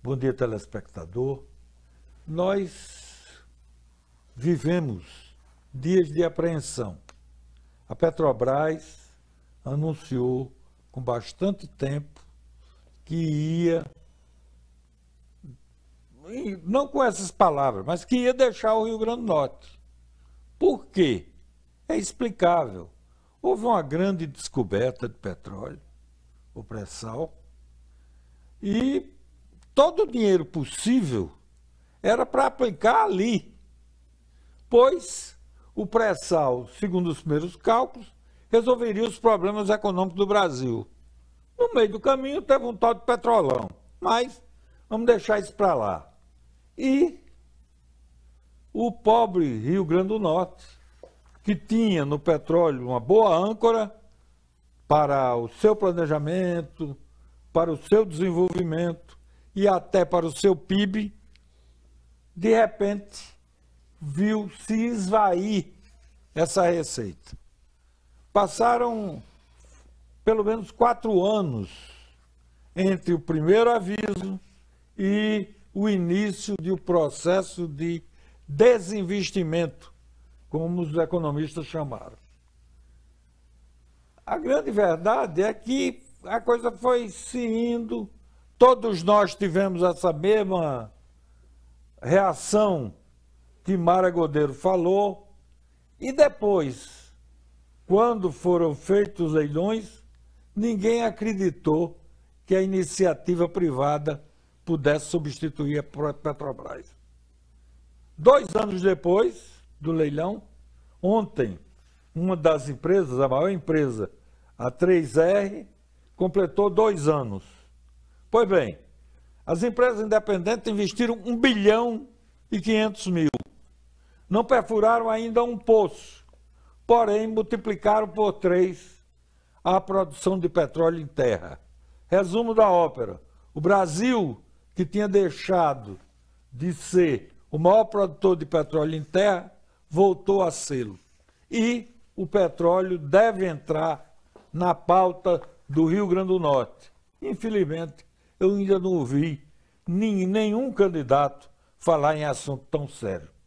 Bom dia, telespectador. Nós vivemos dias de apreensão. A Petrobras anunciou com bastante tempo que ia, não com essas palavras, mas que ia deixar o Rio Grande do Norte. Por quê? É explicável. Houve uma grande descoberta de petróleo, o pré-sal, e todo o dinheiro possível era para aplicar ali, pois o pré-sal, segundo os primeiros cálculos, resolveria os problemas econômicos do Brasil. No meio do caminho teve um tal de petrolão, mas vamos deixar isso para lá. E o pobre Rio Grande do Norte, que tinha no petróleo uma boa âncora para o seu planejamento, para o seu desenvolvimento, e até para o seu PIB, de repente viu se esvair essa receita. Passaram pelo menos quatro anos entre o primeiro aviso e o início do processo de desinvestimento, como os economistas chamaram. A grande verdade é que a coisa foi se indo Todos nós tivemos essa mesma reação que Mara Godeiro falou. E depois, quando foram feitos os leilões, ninguém acreditou que a iniciativa privada pudesse substituir a Petrobras. Dois anos depois do leilão, ontem, uma das empresas, a maior empresa, a 3R, completou dois anos. Pois bem, as empresas independentes investiram 1 bilhão e 500 mil. Não perfuraram ainda um poço, porém multiplicaram por três a produção de petróleo em terra. Resumo da ópera: o Brasil, que tinha deixado de ser o maior produtor de petróleo em terra, voltou a sê E o petróleo deve entrar na pauta do Rio Grande do Norte. Infelizmente, eu ainda não ouvi nenhum candidato falar em assunto tão sério.